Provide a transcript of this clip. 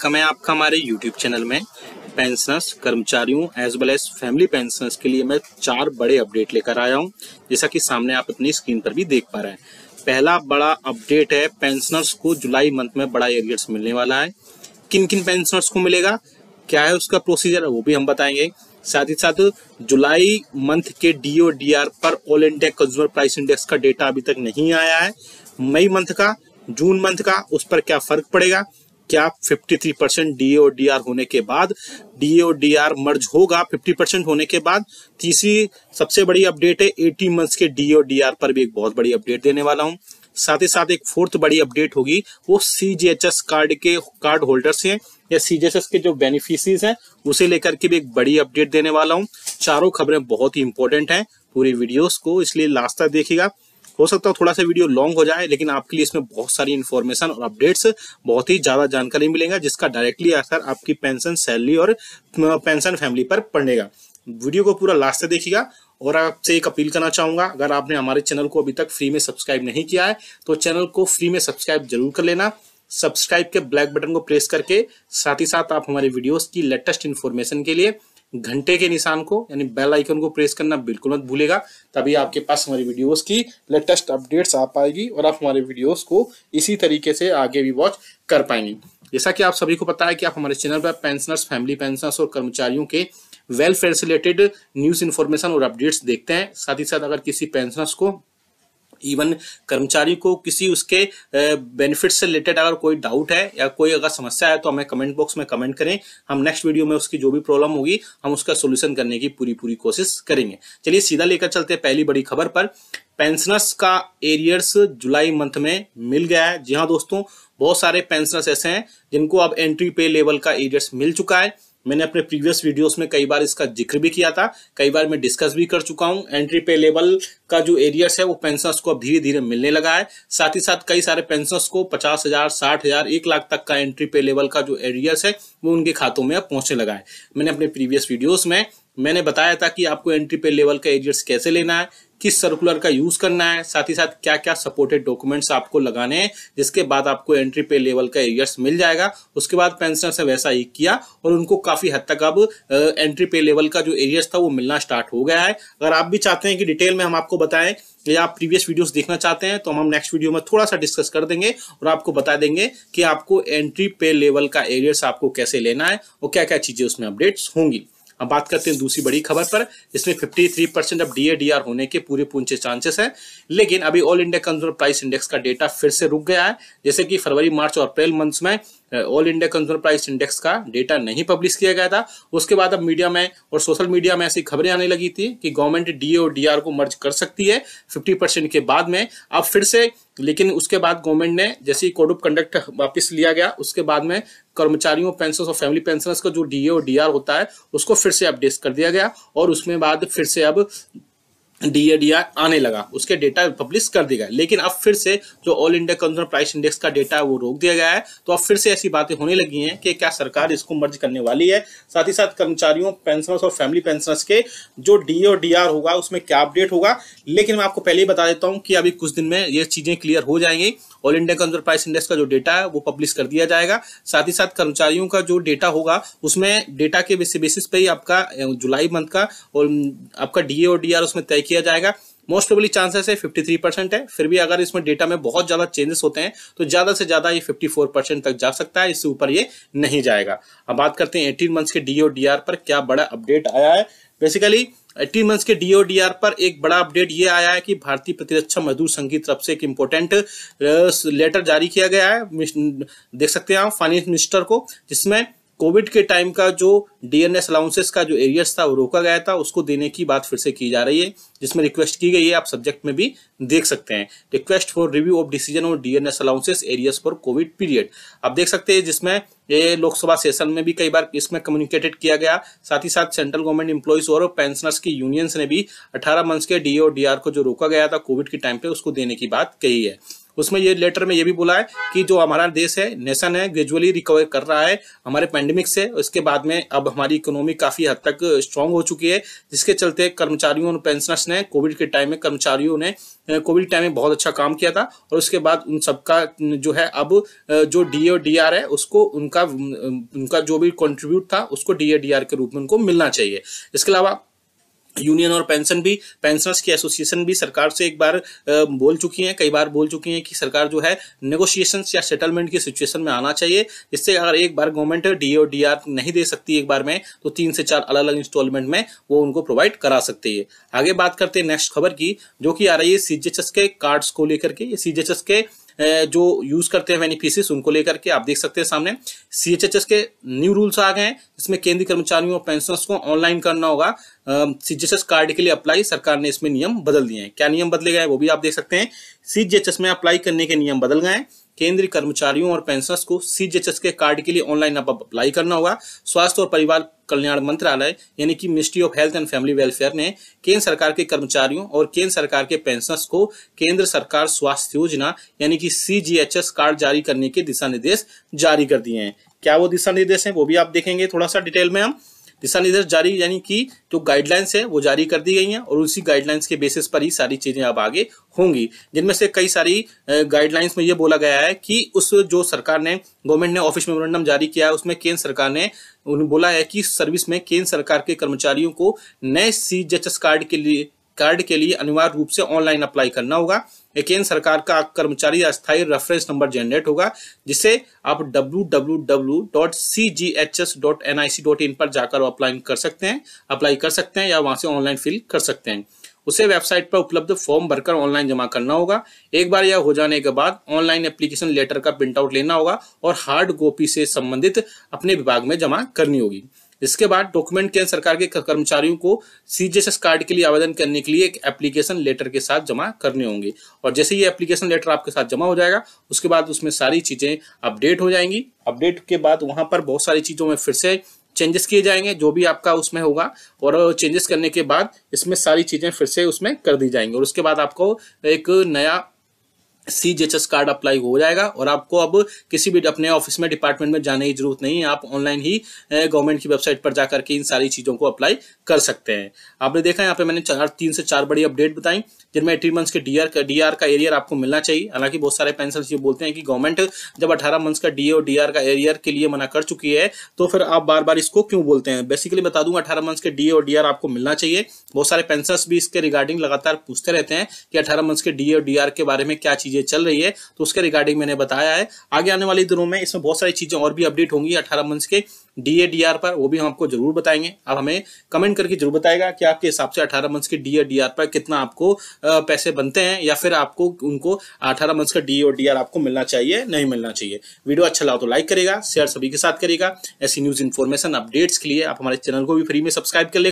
welcome है आपका हमारे यूट्यूब चैनल में पेंशनर्स कर्मचारियों as well as family pensioners के लिए मैं चार बड़े अपडेट लेकर आया हूं जैसा कि सामने आप अपनी स्क्रीन पर भी देख पा रहे हैं पहला बड़ा अपडेट है पेंशनर्स को जुलाई मंथ में बड़ा एरियर्स मिलने वाला है किन किन पेंशनर्स को मिलेगा क्या है उसका प्रोसीजर वो भी हम बताएंगे साथ ही साथ जुलाई मंथ के डीओ डीआर पर all India consumer price index का डेटा अभी तक नहीं आया है मई मंथ का जून मंथ का उस पर क्या फर्क पड़ेगा क्या 53 परसेंट डी डी आर होने के बाद डी डी आर मर्ज होगा 50 परसेंट होने के बाद तीसरी सबसे बड़ी अपडेट है 18 मंथ्स के डी डी आर पर भी एक बहुत बड़ी अपडेट देने वाला हूँ साथ ही साथ एक फोर्थ बड़ी अपडेट होगी वो सीजीएचएस कार्ड के कार्ड होल्डर्स हैं या एस के जो बेनिफिशीज हैं उसे लेकर के भी एक बड़ी अपडेट देने वाला हूँ चारों खबरें बहुत ही इंपॉर्टेंट हैं पूरी वीडियोस को इसलिए लास्ट तक देखिएगा हो सकता है थोड़ा सा वीडियो लॉन्ग हो जाए लेकिन आपके लिए इसमें बहुत सारी इन्फॉर्मेशन और अपडेट्स बहुत ही ज्यादा जानकारी मिलेगा जिसका डायरेक्टली असर आपकी पेंशन सैलरी और पेंशन फैमिली पर पड़ेगा वीडियो को पूरा लास्ट से देखिएगा और आपसे एक अपील करना चाहूंगा अगर आपने हमारे चैनल को अभी तक फ्री में सब्सक्राइब नहीं किया है तो चैनल को फ्री में सब्सक्राइब जरूर कर लेना सब्सक्राइब के ब्लैक बटन को प्रेस करके साथ ही साथ आप हमारे वीडियोस की लेटेस्ट इन्फॉर्मेशन के लिए घंटे के निशान को यानी बेल आइकन को प्रेस करना बिल्कुल मत भूलेगा तभी आपके पास हमारी वीडियोस की लेटेस्ट अपडेट्स आ पाएगी और आप हमारे वीडियोस को इसी तरीके से आगे भी वॉच कर पाएंगे जैसा कि आप सभी को पता है कि आप हमारे चैनल पर पेंशनर्स फैमिली पेंशनर्स और कर्मचारियों के वेलफेयर से रिलेटेड न्यूज इन्फॉर्मेशन और अपडेट्स देखते हैं साथ ही साथ अगर किसी पेंशनर्स को इवन कर्मचारी को किसी उसके बेनिफिट से रिलेटेड अगर कोई डाउट है या कोई अगर समस्या है तो हमें कमेंट बॉक्स में कमेंट करें हम नेक्स्ट वीडियो में उसकी जो भी प्रॉब्लम होगी हम उसका सोल्यूशन करने की पूरी पूरी कोशिश करेंगे चलिए सीधा लेकर चलते हैं पहली बड़ी खबर पर पेंशनर्स का एरियर्स जुलाई मंथ में मिल गया है जी हाँ दोस्तों बहुत सारे पेंशनर्स ऐसे हैं जिनको अब एंट्री पे लेवल का एरियर्स मिल चुका है मैंने अपने प्रीवियस वीडियोस में कई बार इसका जिक्र भी किया था कई बार मैं डिस्कस भी कर चुका हूँ एंट्री पे लेवल का जो एरियस है वो पेंशनर्स को अब धीरे धीरे मिलने लगा है साथ ही साथ कई सारे पेंशनर्स को पचास हजार साठ हजार एक लाख तक का एंट्री पे लेवल का जो एरियस है वो उनके खातों में अब पहुंचने लगा है मैंने अपने प्रीवियस वीडियोज में मैंने बताया था कि आपको एंट्री पे लेवल का एरियर्स कैसे लेना है किस सर्कुलर का यूज करना है साथ ही साथ क्या क्या सपोर्टेड डॉक्यूमेंट्स आपको लगाने हैं जिसके बाद आपको एंट्री पे लेवल का एरियर्स मिल जाएगा उसके बाद पेंशनर से वैसा ही किया और उनको काफी हद तक अब एंट्री पे लेवल का जो एरियर्स था वो मिलना स्टार्ट हो गया है अगर आप भी चाहते हैं कि डिटेल में हम आपको बताएं या आप प्रीवियस वीडियोस देखना चाहते हैं तो हम हम नेक्स्ट वीडियो में थोड़ा सा डिस्कस कर देंगे और आपको बता देंगे कि आपको एंट्री पे लेवल का एरियर्स आपको कैसे लेना है और क्या क्या चीजें उसमें अपडेट्स होंगी अब बात करते हैं दूसरी बड़ी खबर पर इसमें 53 परसेंट अब डीए होने के पूरे पूछे चांसेस हैं लेकिन अभी all India consumer price index का डेटा फिर से रुक गया है जैसे कि फरवरी मार्च और अप्रैल मंथ्स में all India consumer price index का डेटा नहीं पब्लिश किया गया था उसके बाद अब मीडिया में और सोशल मीडिया में ऐसी खबरें आने लगी थी कि गवर्नमेंट डी और डी को मर्ज कर सकती है फिफ्टी परसेंट के बाद में अब फिर से लेकिन उसके बाद गवर्नमेंट ने जैसे ही कोड ऑफ कंडक्ट वापस लिया गया उसके बाद में कर्मचारियों पेंशन और फैमिली पेंशनर्स का जो डी और डी होता है उसको फिर से अपडेट कर दिया गया और उसमें बाद फिर से अब डीएडीआर आने लगा उसके डेटा पब्लिश कर दिया गया लेकिन अब फिर से जो all India consumer price index का डेटा है वो रोक दिया गया है तो अब फिर से ऐसी बातें होने लगी हैं कि क्या सरकार इसको मर्ज करने वाली है साथ ही साथ कर्मचारियों पेंशनर्स और फैमिली पेंशनर्स के जो डी और डी होगा उसमें क्या अपडेट होगा लेकिन मैं आपको पहले ही बता देता हूँ कि अभी कुछ दिन में ये चीज़ें क्लियर हो जाएंगी all India consumer price index का जो डेटा है वो पब्लिश कर दिया जाएगा साथ ही साथ कर्मचारियों का जो डेटा होगा उसमें डेटा के बेसिस पे ही आपका जुलाई मंथ का और आपका डीए और डी उसमें तय किया जाएगा मोस्ट प्रोबली चांसेस है 53 परसेंट है फिर भी अगर इसमें डेटा में बहुत ज्यादा चेंजेस होते हैं तो ज्यादा से ज्यादा ये 54 परसेंट तक जा सकता है इससे ऊपर ये नहीं जाएगा अब बात करते हैं 18 मंथ्स के डी और पर क्या बड़ा अपडेट आया है बेसिकली एट्टीन मंथ्स के डी पर एक बड़ा अपडेट ये आया है कि भारतीय प्रतिरक्षा मजदूर संघ की तरफ से एक इम्पोर्टेंट लेटर uh, जारी किया गया है देख सकते हैं आप फाइनेंस मिनिस्टर को जिसमें कोविड के टाइम का जो डीएनएस अलाउंसेस का जो एरियस था वो रोका गया था उसको देने की बात फिर से की जा रही है जिसमें रिक्वेस्ट की गई है आप सब्जेक्ट में भी देख सकते हैं request for review of decision और DNS allowances arrears for covid period आप देख सकते हैं जिसमें ये लोकसभा सेशन में भी कई बार इसमें कम्युनिकेटेड किया गया साथ ही साथ सेंट्रल गवर्नमेंट इंप्लॉइज और पेंशनर्स की यूनियंस ने भी अठारह मंथ्स के डीओ डी को जो रोका गया था कोविड के टाइम पे उसको देने की बात कही है उसमें ये लेटर में ये भी बोला है कि जो हमारा देश है नेशन है ग्रेजुअली रिकवर कर रहा है हमारे पैंडमिक से उसके बाद में अब हमारी इकोनॉमी काफी हद तक स्ट्रांग हो चुकी है जिसके चलते कर्मचारियों और पेंशनर्स ने कोविड के टाइम में कर्मचारियों ने कोविड टाइम में बहुत अच्छा काम किया था और उसके बाद उन सबका जो है अब जो डी ओ डी आर है उसको उनका उनका जो भी कंट्रीब्यूट था उसको डी ए डी आर के रूप में उनको मिलना चाहिए इसके अलावा यूनियन और पेंशन भी पेंशनर्स की एसोसिएशन भी सरकार से एक बार बोल चुकी है कई बार बोल चुकी है कि सरकार जो है नेगोशिएशन या सेटलमेंट की सिचुएशन में आना चाहिए इससे अगर एक बार गवर्नमेंट डी ओ डी नहीं दे सकती एक बार में तो तीन से चार अलग अलग इंस्टॉलमेंट में वो उनको प्रोवाइड करा सकती है आगे बात करते हैं नेक्स्ट खबर की जो कि आ रही है सीजीएचएस के कार्ड्स को लेकर के सीजीएचएस के जो यूज करते हैं बेनिफिशियस उनको लेकर के आप देख सकते हैं सामने सी के न्यू रूल्स आ गए हैं इसमें केंद्रीय कर्मचारियों और पेंशनर्स को ऑनलाइन करना होगा सी कार्ड के लिए अप्लाई सरकार ने इसमें नियम बदल दिए हैं क्या नियम बदले गए वो भी आप देख सकते हैं सी में अप्लाई करने के नियम बदल गए केंद्रीय कर्मचारियों और पेंशनर्स को सी के कार्ड के लिए ऑनलाइन आप अप्लाई करना होगा स्वास्थ्य और परिवार कल्याण मंत्रालय यानी कि ministry of health and family welfare ने केंद्र सरकार के कर्मचारियों और केंद्र सरकार के पेंशनर्स को केंद्र सरकार स्वास्थ्य योजना यानी कि सीजीएचएस कार्ड जारी करने के दिशा निर्देश जारी कर दिए हैं क्या वो दिशा निर्देश है वो भी आप देखेंगे थोड़ा सा डिटेल में हम दिशा निर्देश जारी यानी कि जो गाइडलाइंस है वो जारी कर दी गई हैं और उसी गाइडलाइंस के बेसिस पर ही सारी चीजें अब आगे होंगी जिनमें से कई सारी गाइडलाइंस में ये बोला गया है कि उस जो सरकार ने गवर्नमेंट ने ऑफिस मेमोरेंडम जारी किया है उसमें केंद्र सरकार ने उन्हें बोला है कि सर्विस में केंद्र सरकार के कर्मचारियों को नए सी कार्ड के लिए कार्ड के लिए अनिवार्य रूप से ऑनलाइन अप्लाई करना होगा केंद्र सरकार का कर्मचारी अस्थायी रेफरेंस नंबर जनरेट होगा जिसे आप www.cghs.nic.in पर जाकर अप्लाई कर सकते हैं अप्लाई कर सकते हैं या वहां से ऑनलाइन फिल कर सकते हैं उसे वेबसाइट पर उपलब्ध फॉर्म भरकर ऑनलाइन जमा करना होगा एक बार यह हो जाने के बाद ऑनलाइन एप्लीकेशन लेटर का प्रिंटआउट लेना होगा और हार्ड कॉपी से संबंधित अपने विभाग में जमा करनी होगी इसके बाद डॉक्यूमेंट केंद्र सरकार के कर्मचारियों को सीजीएसएस कार्ड के लिए आवेदन करने के लिए एक एप्लीकेशन लेटर के साथ जमा करने होंगे और जैसे ये एप्लीकेशन लेटर आपके साथ जमा हो जाएगा उसके बाद उसमें सारी चीजें अपडेट हो जाएंगी अपडेट के बाद वहां पर बहुत सारी चीजों में फिर से चेंजेस किए जाएंगे जो भी आपका उसमें होगा और चेंजेस करने के बाद इसमें सारी चीजें फिर से उसमें कर दी जाएंगी और उसके बाद आपको एक नया C G H S card apply हो जाएगा और आपको अब किसी भी अपने ऑफिस में डिपार्टमेंट में जाने की जरूरत नहीं है आप ऑनलाइन ही गवर्नमेंट की वेबसाइट पर जाकर के इन सारी चीजों को अप्लाई कर सकते हैं आपने देखा यहाँ पे मैंने चार तीन से चार बड़ी अपडेट बताई जिनमें एटीन मंथ्स के डीआर का डीआर का एरियर आपको मिलना चाहिए हालांकि बहुत सारे पेंशन ये बोलते हैं कि गवर्नमेंट जब अठारह मंथ्स का डी और डीआर का एरियर के लिए मना कर चुकी है तो फिर आप बार बार इसको क्यों बोलते हैं बेसिकली बता दूंगा अठारह मंथ्स के डीए और डीआर आपको मिलना चाहिए बहुत सारे पेंशन भी इसके रिगार्डिंग लगातार पूछते रहते हैं कि अठारह मंथ्स के डी और डीआर के बारे में क्या चीजें ये चल रही है तो उसके रिगार्डिंग मैंने बताया है आगे आने वाले दिनों में इसमें बहुत सारी चीज़ें और भी अपडेट होंगी अठारह मंथ के डी पर वो भी हम आपको जरूर बताएंगे अब हमें कमेंट करके जरूर बताएगा कि आपके हिसाब से अठारह मंथ्स के डी पर कितना आपको पैसे बनते हैं या फिर आपको उनको अठारह मंथ्स का डी ओ आपको मिलना चाहिए नहीं मिलना चाहिए वीडियो अच्छा लगा तो लाइक करेगा शेयर सभी के साथ करेगा ऐसी न्यूज इन्फॉर्मेशन अपडेट्स के लिए आप हमारे चैनल को भी फ्री में सब्सक्राइब कर ले